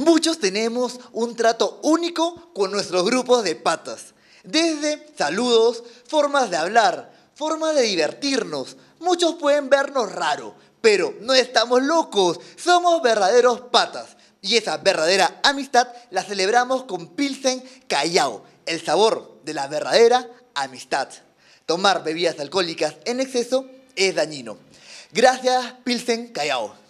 Muchos tenemos un trato único con nuestros grupos de patas. Desde saludos, formas de hablar, formas de divertirnos. Muchos pueden vernos raro, pero no estamos locos, somos verdaderos patas. Y esa verdadera amistad la celebramos con Pilsen Callao, el sabor de la verdadera amistad. Tomar bebidas alcohólicas en exceso es dañino. Gracias, Pilsen Callao.